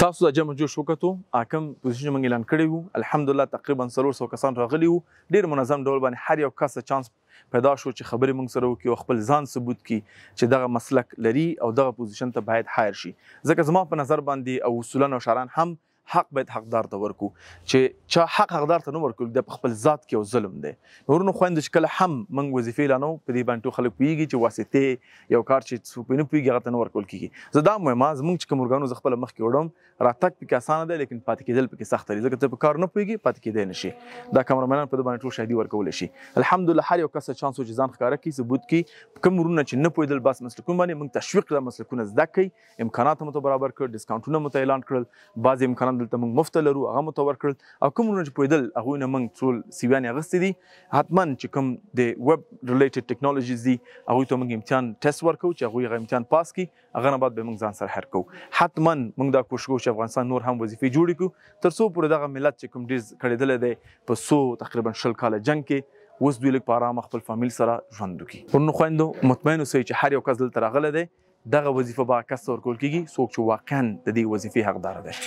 تاسو د جمع جوش وکړو اکم پوزیشن موږ اعلان کړی وو الحمدلله تقریبا 300 کسان راغلي وو ډیر منظم ډول باندې هر یو کس چانس پیدا شو چې خبرې موږ سره وکړي او خپل ځان ثبوت کړي چې دغه مسلک لري او دغه پوزیشن ته باید هایر شي ځکه زما په نظر باندې او اصولان او شاران هم حق باید حقدار ته ورکو چې چا حق حقدار ته نه ورکول د خپل ذات کې او ظلم دی نورونو خويند چې کله هم منګ وظیفې لانو په دې باندې خلک پیږي چې واسطه یو کار چې څو پینو پیږي هغه ته نه ورکول کیږي زه دا مهمه زمونږ چې کوم ورګانو زخپل مخ کې وړم راتک پکې اسانه ده لیکن پاتې کېدل پکې سخت دی ځکه ته په کار نه پیږي پاتې کېدای نشي دا کمرمنان په دې باندې ټول شهدي ورکول شي الحمدلله هر یو کس چانس او ځان ښکارا کی ثبوت کی کوم ورونه چې نه پویدل بس مسلکونه باندې موږ تشویق کړل مسلکونه زده کړي امکانات هم ته برابر کړ ډیسکاونټونه مو ته اعلان کړل بعض امکانات کوم دلته موږ مفته لرو هغه مو ته ورکړل او کوم چې پوهېدل هغوی نه موږ څول سیویانې اخیستې دي حتما چې کوم د ویب ریلیټډ ټیکنالوژیز دي هغوی ته موږ امتحان ټیسټ ورکوو چې هغوی هغه امتحان پاس کړي هغه نه بعد به موږ ځان سره هر کوو حتما موږ دا کوشش کوو چې افغانستان نور هم وظیفې جوړې کړو تر څو پورې دغه ملت چې کوم ډیر کړېدلی دی په څو تقریبا شل کاله جنګ کې اوس دوی لږ په آرام خپل فامیل سره ژوند وکړي پرنو خویندو مطمئن اوسئ چې هر یو کس دلته راغلی دی دغه وظیفه به کس ورکول کیږي څوک چې واقعا د دې وظیفې حقدار دی